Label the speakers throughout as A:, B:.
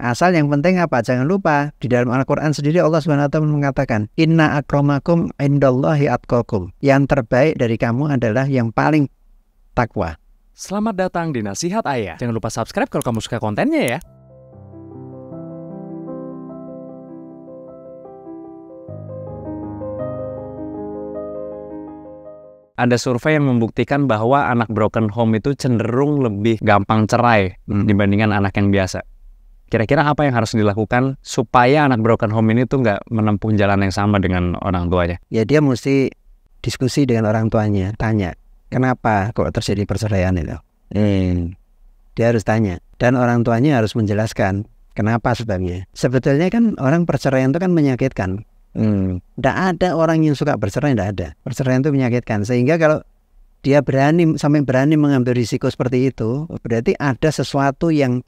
A: Asal yang penting apa? Jangan lupa di dalam Al-Qur'an sendiri Allah swt mengatakan, "Inna akromakum indallahi atkokum Yang terbaik dari kamu adalah yang paling takwa.
B: Selamat datang di Nasihat Ayah. Jangan lupa subscribe kalau kamu suka kontennya ya. ada survei yang membuktikan bahwa anak broken home itu cenderung lebih gampang cerai hmm. dibandingkan anak yang biasa kira-kira apa yang harus dilakukan supaya anak broken home ini tuh nggak menempuh jalan yang sama dengan orang tuanya?
A: Ya dia mesti diskusi dengan orang tuanya, tanya kenapa kok terjadi perceraian itu. Hmm. Dia harus tanya dan orang tuanya harus menjelaskan kenapa sebabnya. Sebetulnya kan orang perceraian itu kan menyakitkan. Hmm. ada orang yang suka bercerai, tidak ada. Perceraian itu menyakitkan sehingga kalau dia berani sampai berani mengambil risiko seperti itu, berarti ada sesuatu yang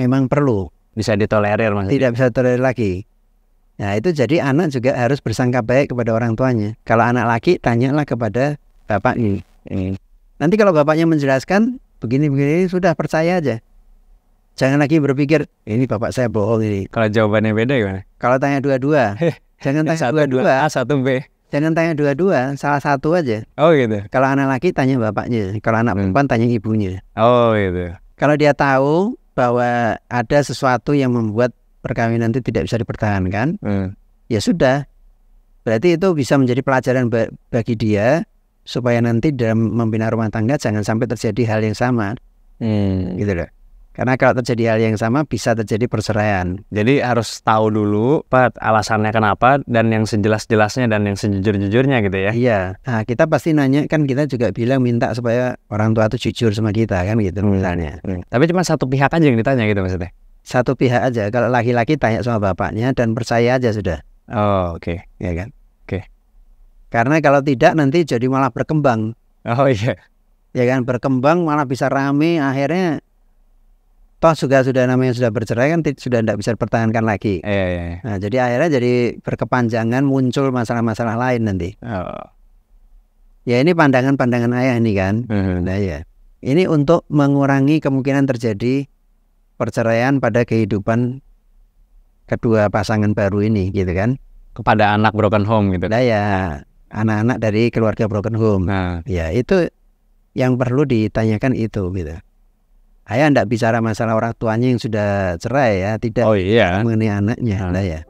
A: memang perlu
B: bisa ditolerir maksudnya. Tidak
A: bisa tolerir lagi. Nah itu jadi anak juga harus bersangka baik kepada orang tuanya. Kalau anak laki tanyalah kepada bapaknya. Hmm. Nanti kalau bapaknya menjelaskan begini-begini sudah percaya aja. Jangan lagi berpikir ini bapak saya bohong ini. Kalau jawabannya beda gimana? Kalau tanya dua-dua, eh, jangan tanya dua-dua. A satu B. Jangan tanya dua-dua, salah satu aja. Oh gitu. Kalau anak laki tanya bapaknya, kalau anak hmm. perempuan hmm. tanya ibunya.
B: Oh gitu.
A: Kalau dia tahu bahwa ada sesuatu yang membuat perkawinan itu tidak bisa dipertahankan, hmm. ya sudah. Berarti itu bisa menjadi pelajaran bagi dia supaya nanti dalam membina rumah tangga jangan sampai terjadi hal yang sama. Hmm. Gitu loh. Karena kalau terjadi hal yang sama bisa terjadi perceraian.
B: Jadi harus tahu dulu Pat, alasannya kenapa dan yang sejelas-jelasnya dan yang sejujur-jujurnya gitu ya. Iya.
A: Nah, kita pasti nanya kan kita juga bilang minta supaya orang tua itu jujur sama kita kan gitu hmm. misalnya. Hmm. Tapi cuma satu pihak aja yang ditanya gitu maksudnya. Satu pihak aja. Kalau laki-laki tanya sama bapaknya dan percaya aja sudah. Oh, oke. Okay. Iya kan? Oke. Okay. Karena kalau tidak nanti jadi malah berkembang. Oh iya. Yeah. Ya kan berkembang malah bisa rame akhirnya toh juga sudah namanya sudah bercerai kan sudah tidak bisa dipertahankan lagi. Iya, iya, iya. Nah, jadi akhirnya jadi berkepanjangan muncul masalah-masalah lain nanti. Oh. Ya ini pandangan-pandangan ayah ini kan. Mm-hmm. Nah ya. Ini untuk mengurangi kemungkinan terjadi perceraian pada kehidupan kedua pasangan baru ini gitu kan. Kepada anak broken home gitu. Nah ya, anak-anak dari keluarga broken home. Nah. Ya, itu yang perlu ditanyakan itu gitu. Saya tidak bicara masalah orang tuanya yang sudah cerai ya, tidak oh, iya. mengenai anaknya hmm. ya.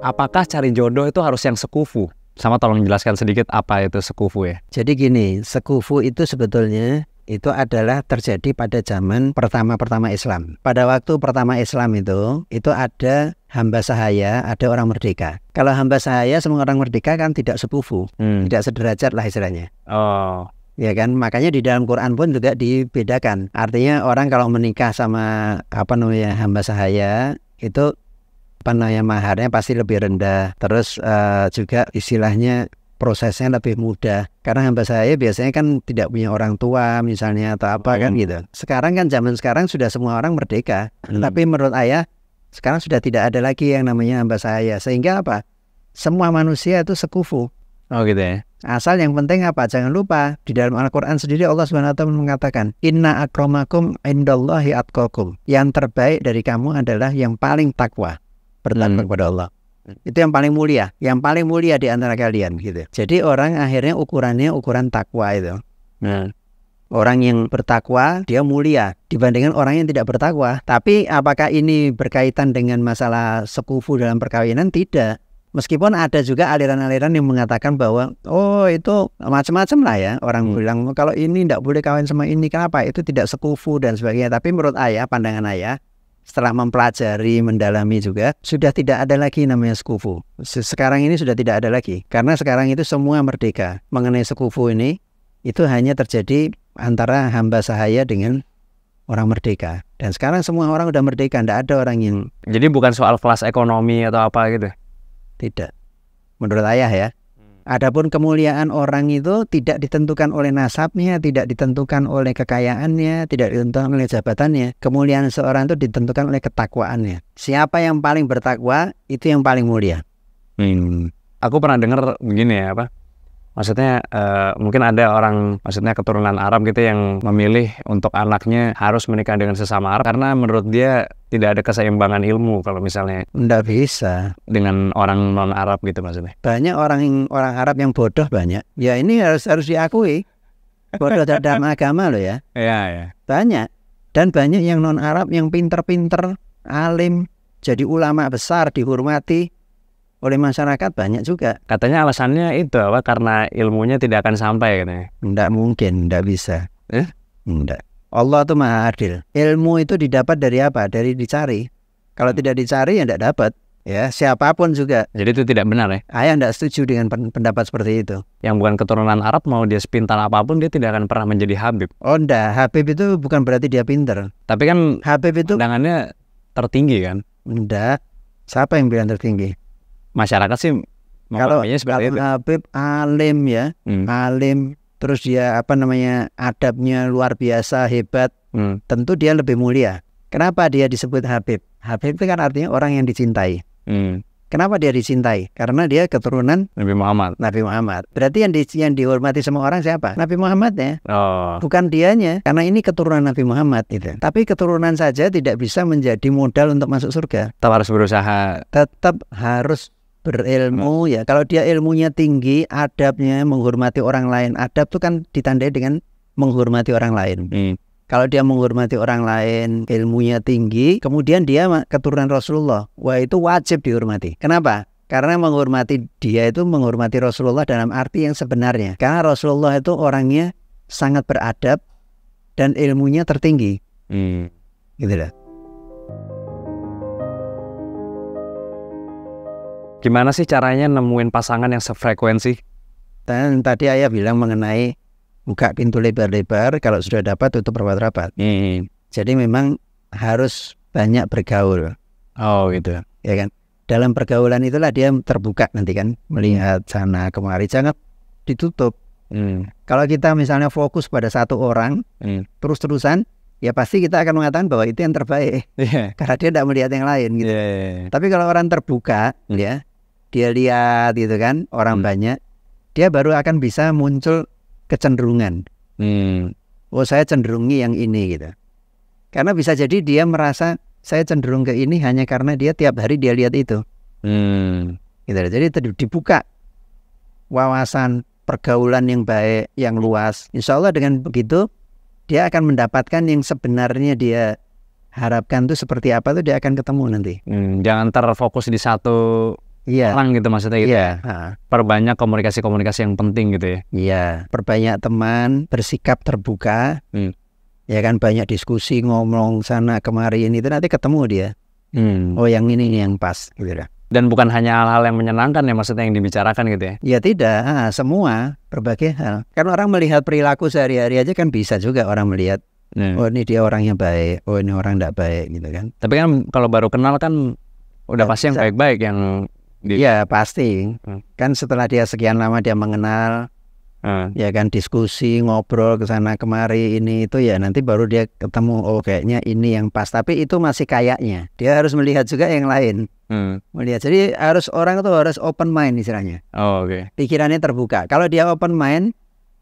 B: Apakah cari jodoh itu harus yang sekufu? Sama tolong jelaskan sedikit apa itu sekufu ya.
A: Jadi gini, sekufu itu sebetulnya itu adalah terjadi pada zaman pertama-pertama Islam. Pada waktu pertama Islam itu, itu ada hamba sahaya, ada orang merdeka. Kalau hamba sahaya semua orang merdeka kan tidak sepufu, hmm. tidak sederajat lah istilahnya. Oh. Ya kan, makanya di dalam Quran pun juga dibedakan. Artinya orang kalau menikah sama apa namanya hamba sahaya itu apa namanya maharnya pasti lebih rendah. Terus uh, juga istilahnya prosesnya lebih mudah karena hamba sahaya biasanya kan tidak punya orang tua misalnya atau apa kan hmm. kan gitu. Sekarang kan zaman sekarang sudah semua orang merdeka. Hmm. Tapi menurut ayah sekarang sudah tidak ada lagi yang namanya hamba sahaya. Sehingga apa? Semua manusia itu sekufu. Oh gitu ya. Asal yang penting apa? Jangan lupa di dalam Al-Qur'an sendiri Allah Subhanahu wa taala mengatakan, "Inna akramakum indallahi atqakum." Yang terbaik dari kamu adalah yang paling takwa, bertakwa hmm. kepada Allah. Itu yang paling mulia, yang paling mulia di antara kalian gitu. Jadi orang akhirnya ukurannya ukuran takwa itu. nah. Orang yang bertakwa dia mulia dibandingkan orang yang tidak bertakwa. Tapi apakah ini berkaitan dengan masalah sekufu dalam perkawinan? Tidak. Meskipun ada juga aliran-aliran yang mengatakan bahwa oh itu macam-macam lah ya orang hmm. bilang kalau ini tidak boleh kawin sama ini kenapa itu tidak sekufu dan sebagainya. Tapi menurut ayah pandangan ayah setelah mempelajari mendalami juga sudah tidak ada lagi namanya sekufu. Sekarang ini sudah tidak ada lagi karena sekarang itu semua merdeka mengenai sekufu ini itu hanya terjadi antara hamba sahaya dengan orang merdeka. Dan sekarang semua orang udah merdeka, tidak ada orang yang Jadi bukan soal kelas ekonomi atau apa gitu. Tidak. Menurut ayah ya. Hmm. Adapun kemuliaan orang itu tidak ditentukan oleh nasabnya, tidak ditentukan oleh kekayaannya, tidak ditentukan oleh jabatannya. Kemuliaan seorang itu ditentukan oleh ketakwaannya. Siapa yang paling bertakwa itu yang paling mulia.
B: Hmm. Aku pernah dengar begini ya apa? Maksudnya uh, mungkin ada orang maksudnya keturunan Arab gitu yang memilih untuk anaknya harus menikah dengan sesama Arab karena menurut dia tidak ada keseimbangan ilmu kalau misalnya
A: tidak bisa
B: dengan orang non Arab gitu maksudnya.
A: Banyak orang orang Arab yang bodoh banyak. Ya ini harus harus diakui. Bodoh dalam agama loh ya. Iya, iya. Banyak dan banyak yang non Arab yang pinter-pinter, alim, jadi ulama besar dihormati oleh masyarakat banyak juga. Katanya
B: alasannya itu apa? Karena ilmunya tidak akan sampai kan?
A: Tidak mungkin, tidak bisa. Eh? Tidak. Allah itu maha adil. Ilmu itu didapat dari apa? Dari dicari. Kalau tidak dicari ya tidak dapat. Ya siapapun juga.
B: Jadi itu tidak benar ya?
A: Ayah tidak setuju dengan pendapat seperti itu.
B: Yang bukan keturunan Arab mau dia sepintar apapun dia tidak akan pernah menjadi Habib.
A: Oh enggak, Habib itu bukan berarti dia pinter. Tapi kan Habib itu pandangannya tertinggi kan? Enggak. Siapa yang bilang tertinggi? masyarakat sih kalau seperti kalau Habib alim ya, hmm. alim terus dia apa namanya adabnya luar biasa hebat, hmm. tentu dia lebih mulia. Kenapa dia disebut Habib? Habib itu kan artinya orang yang dicintai. Hmm. Kenapa dia dicintai? Karena dia keturunan Nabi Muhammad. Nabi Muhammad. Berarti yang, di, yang dihormati semua orang siapa? Nabi Muhammad ya. Oh. Bukan dianya. Karena ini keturunan Nabi Muhammad itu Tapi keturunan saja tidak bisa menjadi modal untuk masuk surga.
B: Tetap harus berusaha.
A: Tetap harus berilmu nah. ya kalau dia ilmunya tinggi adabnya menghormati orang lain adab itu kan ditandai dengan menghormati orang lain hmm. kalau dia menghormati orang lain ilmunya tinggi kemudian dia keturunan Rasulullah wah itu wajib dihormati kenapa karena menghormati dia itu menghormati Rasulullah dalam arti yang sebenarnya karena Rasulullah itu orangnya sangat beradab dan ilmunya tertinggi hmm. gitu lah.
B: Gimana sih caranya nemuin pasangan yang sefrekuensi? Dan
A: tadi ayah bilang mengenai buka pintu lebar-lebar, kalau sudah dapat tutup rapat-rapat. Hmm. Jadi memang harus banyak bergaul.
B: Oh gitu.
A: Ya kan. Dalam pergaulan itulah dia terbuka nanti kan melihat sana kemari jangan ditutup. Hmm. Kalau kita misalnya fokus pada satu orang hmm. terus-terusan, ya pasti kita akan mengatakan bahwa itu yang terbaik yeah. karena dia tidak melihat yang lain gitu. Yeah, iya, iya. Tapi kalau orang terbuka, hmm. ya dia lihat gitu kan orang hmm. banyak, dia baru akan bisa muncul kecenderungan. Hmm. Oh saya cenderungi yang ini gitu. Karena bisa jadi dia merasa saya cenderung ke ini hanya karena dia tiap hari dia lihat itu. Hmm. Gitu. Jadi dibuka wawasan pergaulan yang baik, yang luas. Insya Allah dengan begitu dia akan mendapatkan yang sebenarnya dia harapkan tuh seperti apa tuh dia akan ketemu nanti.
B: Hmm, jangan terfokus di satu yeah. Iya. orang gitu maksudnya gitu. Yeah. Ya. Perbanyak komunikasi-komunikasi yang penting gitu ya. Iya, yeah.
A: perbanyak teman, bersikap terbuka. Hmm. Ya kan banyak diskusi ngomong sana kemari ini itu nanti ketemu dia. Hmm. Oh, yang ini nih yang pas gitu ya
B: Dan bukan hanya hal-hal yang menyenangkan ya maksudnya yang dibicarakan gitu ya?
A: Ya tidak, ha, semua berbagai hal. Karena orang melihat perilaku sehari-hari aja kan bisa juga orang melihat hmm. oh ini dia orangnya baik, oh ini orang tidak baik gitu kan. Tapi kan kalau baru kenal kan udah ya, pasti yang baik-baik yang Iya pasti. Hmm. Kan setelah dia sekian lama dia mengenal, uh. ya kan diskusi ngobrol ke sana kemari ini itu ya nanti baru dia ketemu oh kayaknya ini yang pas. Tapi itu masih kayaknya. Dia harus melihat juga yang lain. Uh. Melihat. Jadi harus orang itu harus open mind istilahnya. Oh oke. Okay. Pikirannya terbuka. Kalau dia open mind,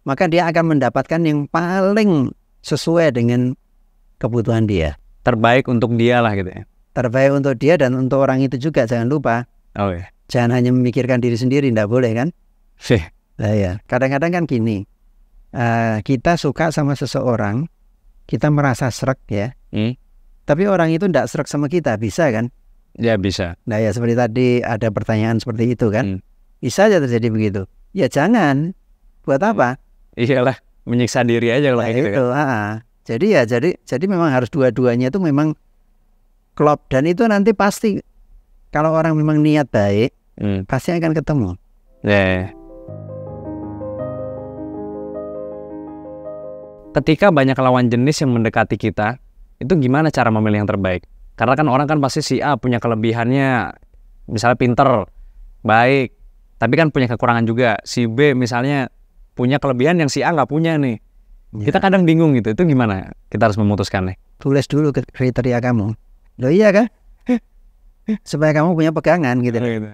A: maka dia akan mendapatkan yang paling sesuai dengan kebutuhan dia.
B: Terbaik untuk dia lah gitu ya.
A: Terbaik untuk dia dan untuk orang itu juga jangan lupa. Oh yeah. Jangan hanya memikirkan diri sendiri, tidak boleh kan? Sih. Nah, ya. Kadang-kadang kan gini, uh, kita suka sama seseorang, kita merasa serak ya. Hmm. Tapi orang itu tidak serak sama kita, bisa kan? Ya bisa. Nah ya seperti tadi ada pertanyaan seperti itu kan? Hmm. Bisa aja terjadi begitu. Ya jangan. Buat hmm. apa? Iyalah, menyiksa diri aja lah nah, gitu. Itu, kan? Jadi ya jadi jadi memang harus dua-duanya itu memang klop dan itu nanti pasti kalau orang memang niat baik hmm. pasti akan ketemu
B: yeah. ketika banyak lawan jenis yang mendekati kita itu gimana cara memilih yang terbaik karena kan orang kan pasti si A punya kelebihannya misalnya pinter baik tapi kan punya kekurangan juga si B misalnya punya kelebihan yang si A nggak punya nih ya. kita kadang bingung gitu itu gimana kita harus memutuskan nih
A: tulis dulu kriteria kamu lo iya kan supaya kamu punya pegangan gitu. Oh, gitu.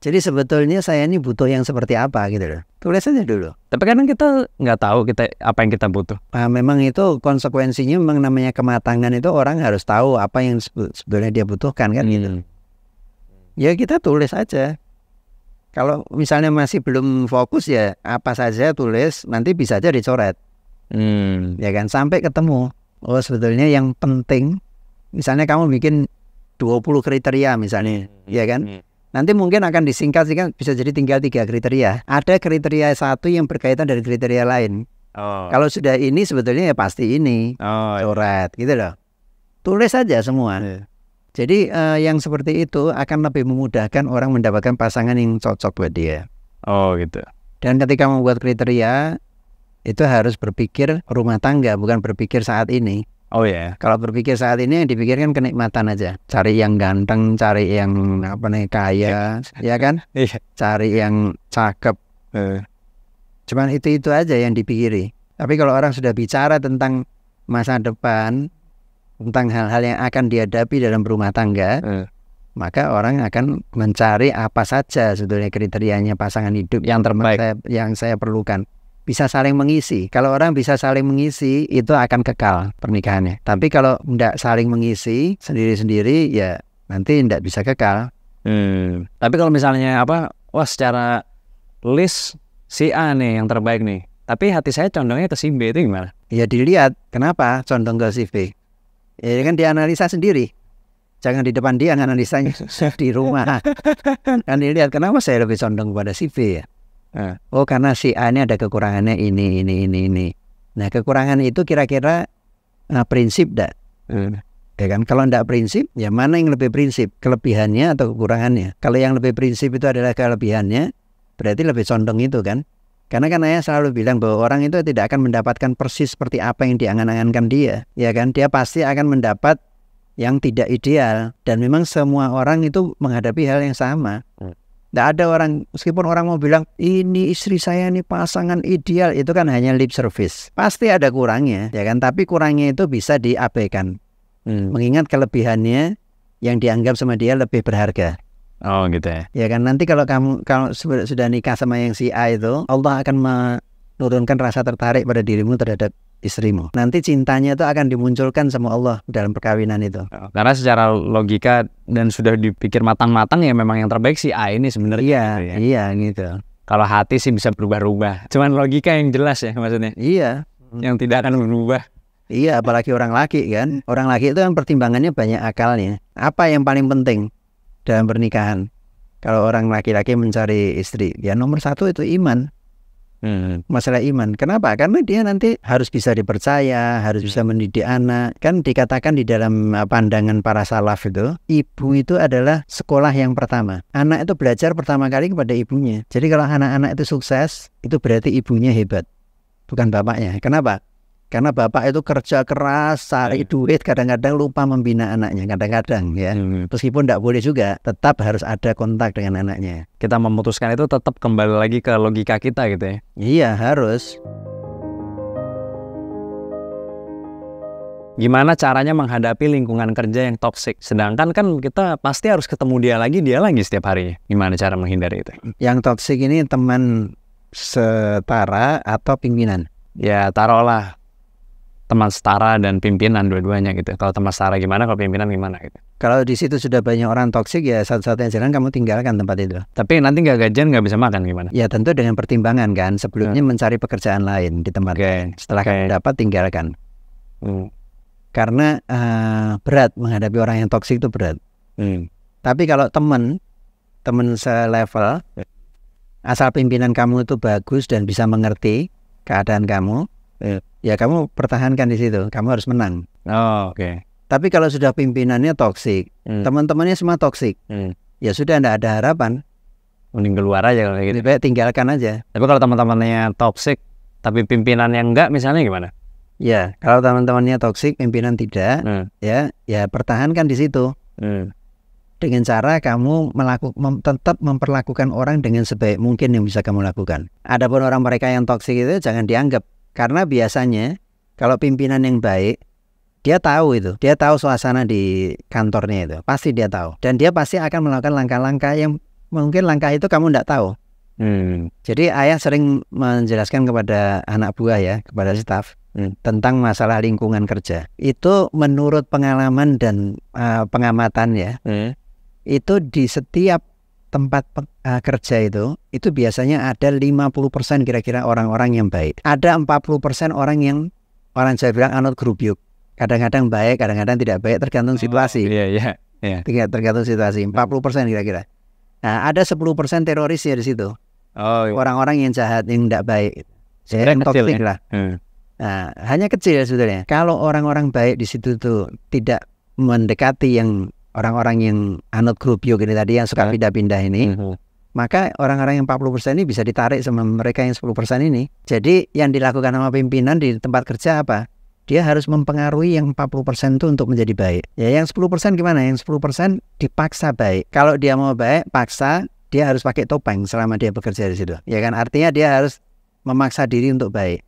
A: Jadi sebetulnya saya ini butuh yang seperti apa gitu loh. Tulis aja dulu.
B: Tapi kadang kita nggak tahu kita apa yang kita butuh.
A: Nah, memang itu konsekuensinya memang namanya kematangan itu orang harus tahu apa yang sebetulnya dia butuhkan kan gitu. hmm. gitu. Ya kita tulis aja. Kalau misalnya masih belum fokus ya apa saja tulis nanti bisa aja dicoret. Hmm. Ya kan sampai ketemu. Oh sebetulnya yang penting misalnya kamu bikin 20 kriteria misalnya, hmm. ya kan? Hmm. Nanti mungkin akan disingkat sih kan bisa jadi tinggal tiga kriteria. Ada kriteria satu yang berkaitan dari kriteria lain. Oh. Kalau sudah ini sebetulnya ya pasti ini. Oh, iya. coret gitu loh. Tulis saja semua. Iya. Jadi uh, yang seperti itu akan lebih memudahkan orang mendapatkan pasangan yang cocok buat dia. Oh gitu. Dan ketika membuat kriteria itu harus berpikir rumah tangga bukan berpikir saat ini. Oh ya, yeah. kalau berpikir saat ini yang dipikirkan kenikmatan aja. Cari yang ganteng, cari yang apa nih kaya, ya kan? Iya. Cari yang cakep. Uh. Cuman itu-itu aja yang dipikiri. Tapi kalau orang sudah bicara tentang masa depan, tentang hal-hal yang akan dihadapi dalam rumah tangga, uh. maka orang akan mencari apa saja sebetulnya kriterianya pasangan hidup yang terbaik yang saya perlukan bisa saling mengisi. Kalau orang bisa saling mengisi, itu akan kekal pernikahannya. Tapi kalau tidak saling mengisi sendiri-sendiri, ya nanti tidak bisa kekal.
B: Hmm. Tapi kalau misalnya apa, wah secara list si
A: A nih yang terbaik nih. Tapi hati saya condongnya ke si B itu gimana? Ya dilihat, kenapa condong ke si B? Ya kan dianalisa sendiri. Jangan di depan dia analisanya di rumah. kan dilihat kenapa saya lebih condong kepada si B ya. Nah, oh karena si A ini ada kekurangannya ini ini ini ini. Nah kekurangan itu kira-kira nah, prinsip dak? Hmm. Ya kan kalau tidak prinsip ya mana yang lebih prinsip kelebihannya atau kekurangannya? Kalau yang lebih prinsip itu adalah kelebihannya berarti lebih condong itu kan? Karena kan saya selalu bilang bahwa orang itu tidak akan mendapatkan persis seperti apa yang diangan-angankan dia, ya kan? Dia pasti akan mendapat yang tidak ideal dan memang semua orang itu menghadapi hal yang sama. Hmm. Tidak ada orang, meskipun orang mau bilang, ini istri saya ini pasangan ideal, itu kan hanya lip service. Pasti ada kurangnya, ya kan? Tapi kurangnya itu bisa diabaikan. Hmm. Mengingat kelebihannya yang dianggap sama dia lebih berharga. Oh gitu ya. Ya kan nanti kalau kamu kalau sudah nikah sama yang si A itu, Allah akan menurunkan rasa tertarik pada dirimu terhadap istrimu. Nanti cintanya itu akan dimunculkan sama Allah dalam perkawinan itu. Ya,
B: karena secara logika dan sudah dipikir matang-matang ya memang yang terbaik si A ini sebenarnya. Iya, gitu ya. iya gitu. Kalau hati sih bisa berubah-ubah. Cuman logika yang jelas ya maksudnya. Iya. Yang tidak akan berubah.
A: Iya, apalagi orang laki kan. Orang laki itu yang pertimbangannya banyak akalnya. Apa yang paling penting dalam pernikahan? Kalau orang laki-laki mencari istri, ya nomor satu itu iman. Hmm. Masalah iman. Kenapa? Karena dia nanti harus bisa dipercaya, harus hmm. bisa mendidik anak. Kan dikatakan di dalam uh, pandangan para salaf itu, ibu itu adalah sekolah yang pertama. Anak itu belajar pertama kali kepada ibunya. Jadi kalau anak-anak itu sukses, itu berarti ibunya hebat, bukan bapaknya. Kenapa? Karena bapak itu kerja keras, cari iya. duit, kadang-kadang lupa membina anaknya, kadang-kadang ya. Hmm. hmm. Meskipun tidak boleh juga, tetap harus ada kontak dengan anaknya. Kita memutuskan itu tetap
B: kembali lagi ke logika kita
A: gitu ya. Iya, harus.
B: Gimana caranya menghadapi lingkungan kerja yang toksik? Sedangkan kan kita pasti harus ketemu dia lagi, dia lagi setiap hari. Gimana cara menghindari itu?
A: Yang toksik ini teman setara atau pimpinan?
B: Ya taruhlah teman setara dan pimpinan dua-duanya gitu. Kalau teman setara gimana, kalau pimpinan gimana gitu.
A: Kalau di situ sudah banyak orang toksik ya satu-satunya jalan kamu tinggalkan tempat itu. Tapi nanti nggak gajian nggak bisa makan gimana? Ya tentu dengan pertimbangan kan. Sebelumnya hmm. mencari pekerjaan lain di tempat okay. Setelah okay. kamu dapat tinggalkan. Hmm. Karena uh, berat menghadapi orang yang toksik itu berat. Hmm. Tapi kalau teman teman selevel ya. asal pimpinan kamu itu bagus dan bisa mengerti keadaan kamu. Hmm ya kamu pertahankan di situ. Kamu harus menang. Oh, oke. Okay. Tapi kalau sudah pimpinannya toksik, hmm. teman-temannya semua toksik, hmm. ya sudah tidak ada harapan. Mending keluar aja kalau gitu. Baik, tinggalkan aja. Tapi kalau
B: teman-temannya toksik, tapi pimpinan yang enggak, misalnya gimana?
A: Ya, kalau teman-temannya toksik, pimpinan tidak, hmm. ya, ya pertahankan di situ. Hmm. Dengan cara kamu melaku, mem, tetap memperlakukan orang dengan sebaik mungkin yang bisa kamu lakukan. Adapun orang mereka yang toksik itu jangan dianggap karena biasanya kalau pimpinan yang baik dia tahu itu, dia tahu suasana di kantornya itu, pasti dia tahu, dan dia pasti akan melakukan langkah-langkah yang mungkin langkah itu kamu tidak tahu. Hmm. Jadi ayah sering menjelaskan kepada anak buah ya, kepada staf hmm. tentang masalah lingkungan kerja. Itu menurut pengalaman dan uh, pengamatan ya, hmm. itu di setiap tempat uh, kerja itu itu biasanya ada 50% kira-kira orang-orang yang baik. Ada 40% orang yang orang saya bilang anut grubyuk. Kadang-kadang baik, kadang-kadang tidak baik tergantung oh, situasi. Iya, iya. Iya. Tergantung situasi. 40% hmm. kira-kira. Nah, ada 10% teroris ya di situ. Oh, iya. Orang-orang yang jahat yang tidak baik. saya kecil ya. lah. Hmm. Nah, hanya kecil sebetulnya. Kalau orang-orang baik di situ tuh tidak mendekati yang orang-orang yang anut grup yuk, ini tadi yang suka pindah-pindah ini, mm-hmm. maka orang-orang yang 40% ini bisa ditarik sama mereka yang 10% ini. Jadi yang dilakukan sama pimpinan di tempat kerja apa? Dia harus mempengaruhi yang 40% itu untuk menjadi baik. Ya yang 10% gimana? Yang 10% dipaksa baik. Kalau dia mau baik, paksa dia harus pakai topeng selama dia bekerja di situ. Ya kan? Artinya dia harus memaksa diri untuk baik.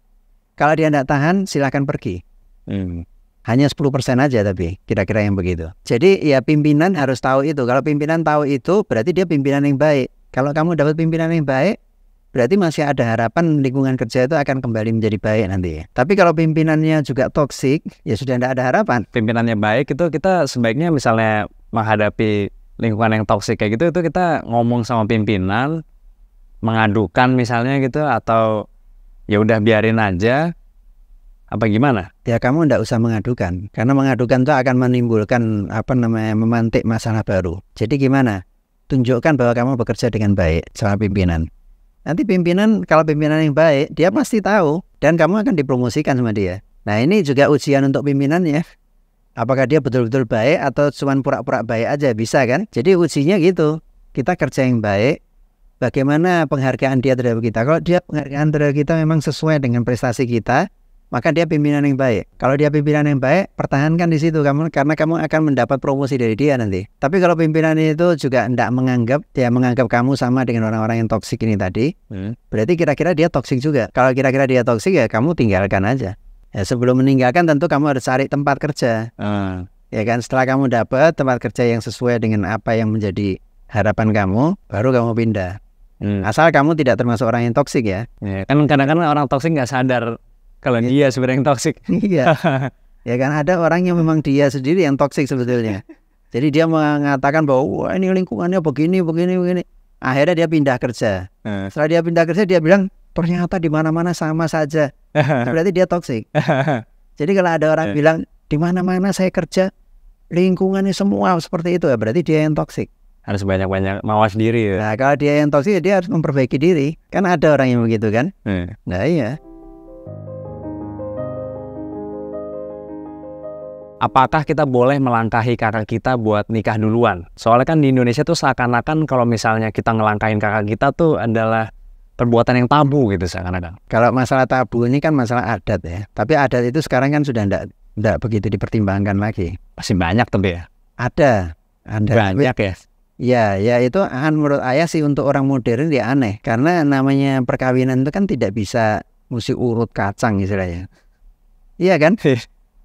A: Kalau dia tidak tahan, silakan pergi. Hmm. Hanya 10% aja tapi kira-kira yang begitu. Jadi ya pimpinan harus tahu itu. Kalau pimpinan tahu itu berarti dia pimpinan yang baik. Kalau kamu dapat pimpinan yang baik, berarti masih ada harapan lingkungan kerja itu akan kembali menjadi baik nanti ya. Tapi kalau pimpinannya juga toksik, ya sudah tidak ada harapan.
B: Pimpinannya baik itu kita sebaiknya misalnya menghadapi lingkungan yang toksik kayak gitu itu kita ngomong sama pimpinan mengadukan misalnya gitu atau ya udah biarin aja apa gimana?
A: Ya kamu tidak usah mengadukan karena mengadukan itu akan menimbulkan apa namanya memantik masalah baru. Jadi gimana? Tunjukkan bahwa kamu bekerja dengan baik sama pimpinan. Nanti pimpinan kalau pimpinan yang baik dia pasti tahu dan kamu akan dipromosikan sama dia. Nah ini juga ujian untuk pimpinan ya. Apakah dia betul-betul baik atau cuma pura-pura baik aja bisa kan? Jadi ujinya gitu. Kita kerja yang baik, bagaimana penghargaan dia terhadap kita. Kalau dia penghargaan terhadap kita memang sesuai dengan prestasi kita, maka dia pimpinan yang baik. Kalau dia pimpinan yang baik, pertahankan di situ kamu karena kamu akan mendapat promosi dari dia nanti. Tapi kalau pimpinan itu juga tidak menganggap dia menganggap kamu sama dengan orang-orang yang toksik ini tadi, hmm. berarti kira-kira dia toksik juga. Kalau kira-kira dia toksik ya kamu tinggalkan aja. Ya sebelum meninggalkan tentu kamu harus cari tempat kerja. Hmm. Ya kan setelah kamu dapat tempat kerja yang sesuai dengan apa yang menjadi harapan kamu, baru kamu pindah. Hmm. Asal kamu tidak termasuk orang yang toksik ya. ya kan kadang-kadang orang toksik nggak sadar kalau ya. dia sebenarnya yang toksik. Iya. ya kan ada orang yang memang dia sendiri yang toksik sebetulnya. Jadi dia mengatakan bahwa Wah, ini lingkungannya begini, begini, begini. Akhirnya dia pindah kerja. Hmm. Setelah dia pindah kerja dia bilang ternyata di mana-mana sama saja. Berarti dia toksik. Jadi kalau ada orang iya. bilang di mana-mana saya kerja lingkungannya semua seperti itu ya berarti dia yang toksik harus banyak-banyak mawas diri ya. Nah, kalau dia yang toksik dia harus memperbaiki diri. Kan ada orang yang begitu kan? Hmm. Nah, iya.
B: apakah kita boleh melangkahi kakak kita buat nikah duluan? Soalnya kan di Indonesia tuh seakan-akan kalau misalnya kita ngelangkahin kakak kita tuh adalah perbuatan yang tabu gitu seakan-akan.
A: Kalau masalah tabu ini kan masalah adat ya. Tapi adat itu sekarang kan sudah tidak tidak begitu dipertimbangkan lagi. Masih banyak tapi ya. Ada. Ada. Banyak ya. Ya, ya itu akan menurut ayah sih untuk orang modern dia ya aneh karena namanya perkawinan itu kan tidak bisa mesti urut kacang istilahnya. Iya kan? Iya.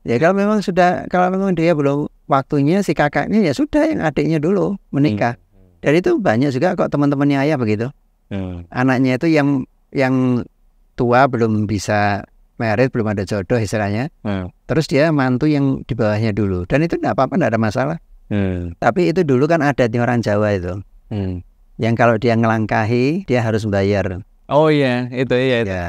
A: Ya kalau memang sudah kalau memang dia belum waktunya si kakaknya ya sudah yang adiknya dulu menikah. Hmm. Dan itu banyak juga kok teman-temannya ayah begitu. Hmm. Anaknya itu yang yang tua belum bisa merit belum ada jodoh istilahnya. Hmm. Terus dia mantu yang di bawahnya dulu dan itu tidak apa-apa tidak ada masalah. Hmm. Tapi itu dulu kan adatnya orang Jawa itu. Hmm. Yang kalau dia ngelangkahi dia harus bayar. Oh iya, itu iya. Itu. Ya,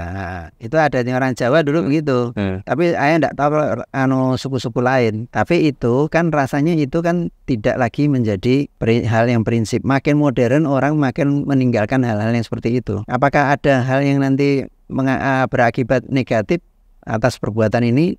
A: itu adanya orang Jawa dulu begitu. Hmm. Tapi ayah tidak tahu anu suku-suku lain. Tapi itu kan rasanya itu kan tidak lagi menjadi hal yang prinsip. Makin modern orang makin meninggalkan hal-hal yang seperti itu. Apakah ada hal yang nanti eh, berakibat negatif atas perbuatan ini?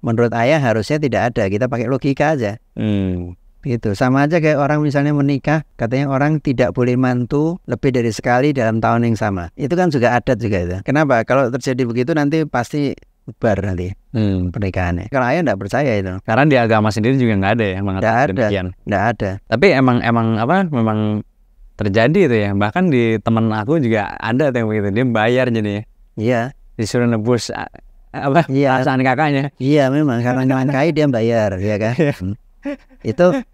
A: Menurut ayah harusnya tidak ada. Kita pakai logika aja. Hmm. Gitu. Sama aja kayak orang misalnya menikah, katanya orang tidak boleh mantu lebih dari sekali dalam tahun yang sama. Itu kan juga adat juga itu. Kenapa? Kalau terjadi begitu nanti pasti bubar nanti hmm. pernikahannya. Kalau ayah nggak percaya itu.
B: Karena di agama sendiri juga nggak ada ya mengatakan demikian. Nggak ada. Tapi emang emang apa? Memang terjadi itu ya. Bahkan di teman aku juga ada yang begitu. Dia bayar jadi. Iya. Disuruh nebus
A: apa? Iya. Perasaan kakaknya. Iya memang karena nyaman nyelangkai dia bayar ya kan. Iya. Hmm. itu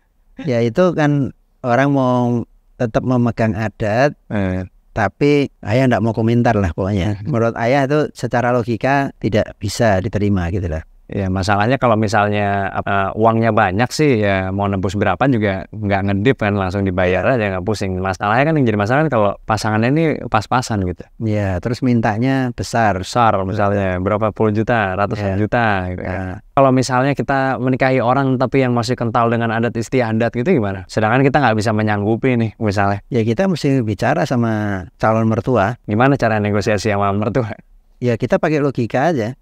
A: ya itu kan orang mau tetap memegang adat eh. tapi ayah tidak mau komentar lah pokoknya hmm. menurut ayah itu secara logika tidak bisa diterima gitu lah
B: Ya masalahnya kalau misalnya uh, uangnya banyak sih ya mau nebus berapa juga nggak ngedip kan langsung dibayar aja nggak pusing. Masalahnya kan yang jadi masalah kan kalau pasangannya ini pas-pasan gitu.
A: Iya terus mintanya
B: besar. Besar misalnya berapa puluh juta, ratusan ya. juta gitu Ya. Kalau misalnya kita menikahi orang tapi yang masih kental dengan adat istiadat gitu gimana? Sedangkan kita nggak bisa menyanggupi
A: nih misalnya. Ya kita mesti bicara sama calon mertua. Gimana cara negosiasi sama mertua? Ya kita pakai logika aja.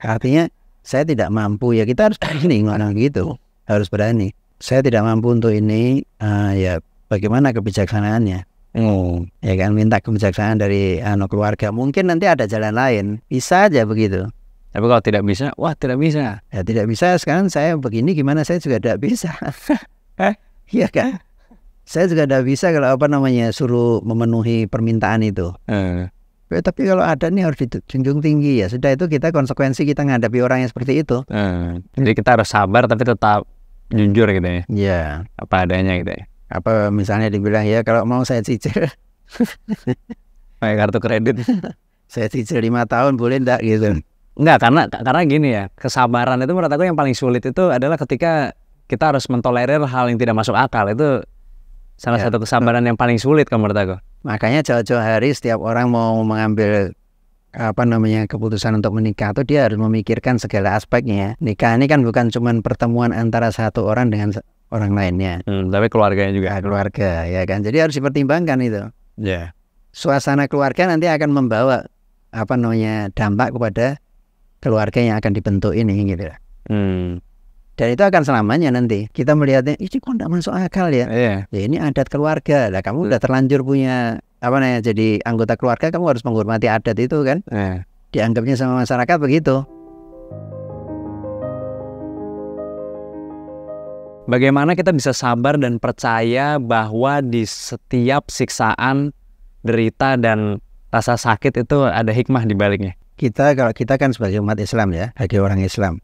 A: Artinya saya tidak mampu ya kita harus berani ngomong gitu harus berani saya tidak mampu untuk ini uh, ya bagaimana kebijaksanaannya Oh. Ya kan minta kebijaksanaan dari anak keluarga. Mungkin nanti ada jalan lain. Bisa aja begitu. Tapi kalau tidak bisa, wah tidak bisa. Ya tidak bisa sekarang saya begini gimana saya juga tidak bisa. Eh, Iya kan? Eh? Saya juga tidak bisa kalau apa namanya suruh memenuhi permintaan itu. Hmm tapi kalau ada nih harus dijunjung tinggi ya sudah itu kita konsekuensi kita menghadapi orang yang seperti itu
B: hmm. jadi kita harus sabar tapi tetap jujur gitu ya Iya. apa adanya gitu ya
A: apa misalnya dibilang ya kalau mau saya cicil
B: pakai kartu kredit saya cicil lima tahun boleh enggak gitu Enggak, karena karena gini ya kesabaran itu menurut aku yang paling sulit itu adalah ketika kita harus mentolerir hal yang tidak masuk akal itu salah yeah. satu kesabaran yang paling sulit kalau menurut aku
A: Makanya jauh-jauh hari setiap orang mau mengambil apa namanya keputusan untuk menikah itu dia harus memikirkan segala aspeknya. Nikah ini kan bukan cuma pertemuan antara satu orang dengan orang lainnya. Hmm, tapi keluarganya juga. Nah, keluarga ya kan. Jadi harus dipertimbangkan itu. Ya. Yeah. Suasana keluarga nanti akan membawa apa namanya dampak kepada keluarga yang akan dibentuk ini gitu. Hmm dan itu akan selamanya nanti kita melihatnya ini kok tidak masuk akal ya yeah. Ya, ini adat keluarga lah kamu udah terlanjur punya apa namanya jadi anggota keluarga kamu harus menghormati adat itu kan yeah. dianggapnya sama masyarakat begitu
B: Bagaimana kita bisa sabar dan percaya bahwa di setiap siksaan, derita dan rasa sakit itu ada hikmah
A: di baliknya? Kita kalau kita kan sebagai umat Islam ya, bagi orang Islam,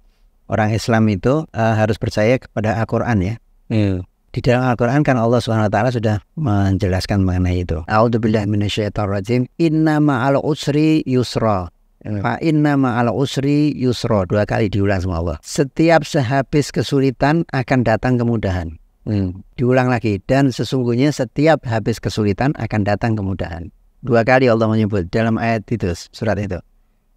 A: orang Islam itu uh, harus percaya kepada Al-Qur'an ya. Hmm. Di dalam Al-Qur'an kan Allah Swt sudah menjelaskan mengenai itu. al minasyaitonirrajim. Inna ma'al usri yusra. Iya. Fa inna ma'al usri yusra. Dua kali diulang sama Allah. Setiap sehabis kesulitan akan datang kemudahan. Hmm. Diulang lagi dan sesungguhnya setiap habis kesulitan akan datang kemudahan. Dua kali Allah menyebut dalam ayat itu surat itu.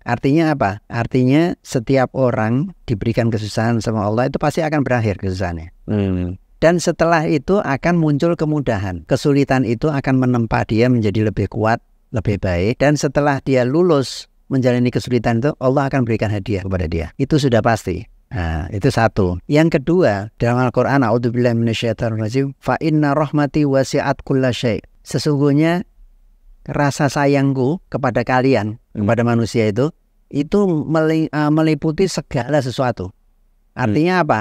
A: Artinya apa? Artinya setiap orang diberikan kesusahan sama Allah itu pasti akan berakhir kesusahannya. Hmm. Dan setelah itu akan muncul kemudahan. Kesulitan itu akan menempa dia menjadi lebih kuat, lebih baik. Dan setelah dia lulus menjalani kesulitan itu, Allah akan berikan hadiah kepada dia. Itu sudah pasti. Nah, itu satu. Yang kedua, dalam Al-Qur'an auzubillahi fa'inna fa inna rahmati wasi'at kullasyai. Sesungguhnya rasa sayangku kepada kalian hmm. kepada manusia itu itu eh, meliputi segala sesuatu hmm. artinya hmm. apa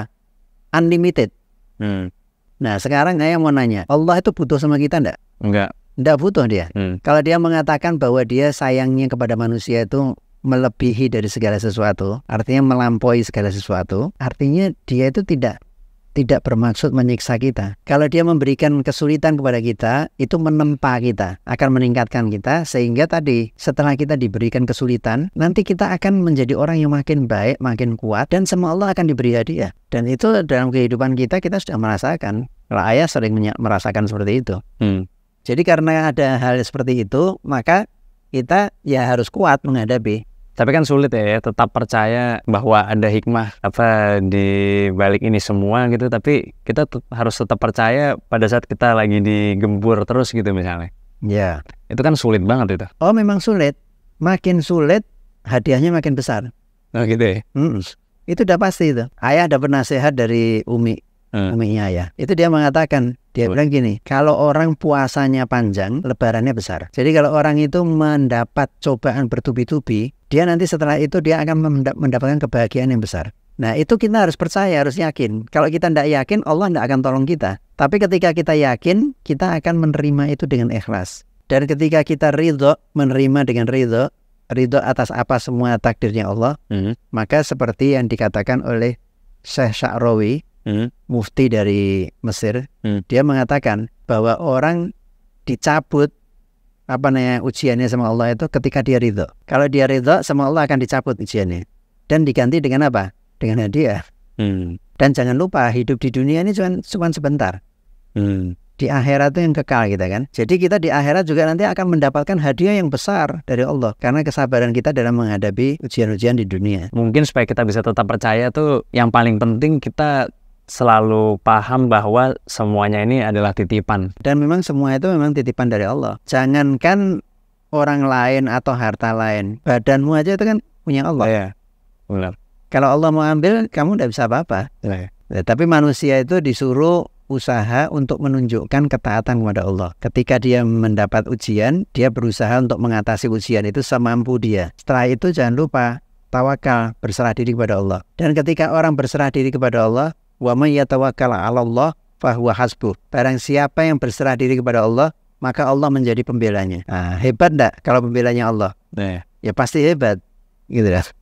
A: unlimited hmm. nah sekarang saya mau nanya Allah itu butuh sama kita ndak enggak ndak butuh dia hmm. kalau dia mengatakan bahwa dia sayangnya kepada manusia itu melebihi dari segala sesuatu artinya melampaui segala sesuatu artinya dia itu tidak tidak bermaksud menyiksa kita. Kalau dia memberikan kesulitan kepada kita, itu menempa kita, akan meningkatkan kita sehingga tadi setelah kita diberikan kesulitan, nanti kita akan menjadi orang yang makin baik, makin kuat dan semua Allah akan diberi hadiah. Dan itu dalam kehidupan kita kita sudah merasakan. Kalau ayah sering merasakan seperti itu. Hmm. Jadi karena ada hal seperti itu, maka kita ya harus kuat menghadapi.
B: Tapi kan sulit ya, tetap percaya bahwa ada hikmah apa di balik ini semua gitu. Tapi kita harus tetap percaya pada saat kita lagi digembur terus gitu misalnya. Ya. Itu kan sulit banget itu.
A: Oh memang sulit. Makin sulit hadiahnya makin besar. Oh gitu ya. Hmm. Itu udah pasti itu. Ayah dapat nasihat dari Umi, hmm. Uminya ya. Itu dia mengatakan dia Betul. bilang gini, kalau orang puasanya panjang, lebarannya besar. Jadi kalau orang itu mendapat cobaan bertubi-tubi, dia nanti setelah itu dia akan mendapatkan kebahagiaan yang besar. Nah itu kita harus percaya, harus yakin. Kalau kita tidak yakin, Allah tidak akan tolong kita. Tapi ketika kita yakin, kita akan menerima itu dengan ikhlas. Dan ketika kita ridho, menerima dengan ridho, ridho atas apa semua takdirnya Allah, -hmm. maka seperti yang dikatakan oleh Syekh Sha'rawi, hmm. mufti dari Mesir, hmm. dia mengatakan bahwa orang dicabut apa namanya ujiannya sama Allah itu ketika dia ridho. Kalau dia ridho sama Allah akan dicabut ujiannya dan diganti dengan apa? Dengan hadiah. Hmm. Dan jangan lupa hidup di dunia ini cuma cuma sebentar. Hmm. Di akhirat itu yang kekal kita kan. Jadi kita di akhirat juga nanti akan mendapatkan hadiah yang besar dari Allah karena kesabaran kita dalam menghadapi ujian-ujian di dunia.
B: Mungkin supaya kita bisa tetap percaya tuh yang paling penting kita selalu paham bahwa semuanya ini adalah titipan.
A: Dan memang semua itu memang titipan dari Allah. Jangankan orang lain atau harta lain, badanmu aja itu kan punya Allah. Iya, benar. Kalau Allah mau ambil, kamu tidak bisa apa-apa. Iya. Ya, tapi manusia itu disuruh usaha untuk menunjukkan ketaatan kepada Allah. Ketika dia mendapat ujian, dia berusaha untuk mengatasi ujian itu semampu dia. Setelah itu jangan lupa tawakal, berserah diri kepada Allah. Dan ketika orang berserah diri kepada Allah, Wa may yatawakkal 'ala Allah fahuwa hasbuh. Barang siapa yang berserah diri kepada Allah, maka Allah menjadi pembelanya. Nah, hebat enggak kalau pembelanya Allah? Nah. Ya pasti hebat. Gitu lah. Kan?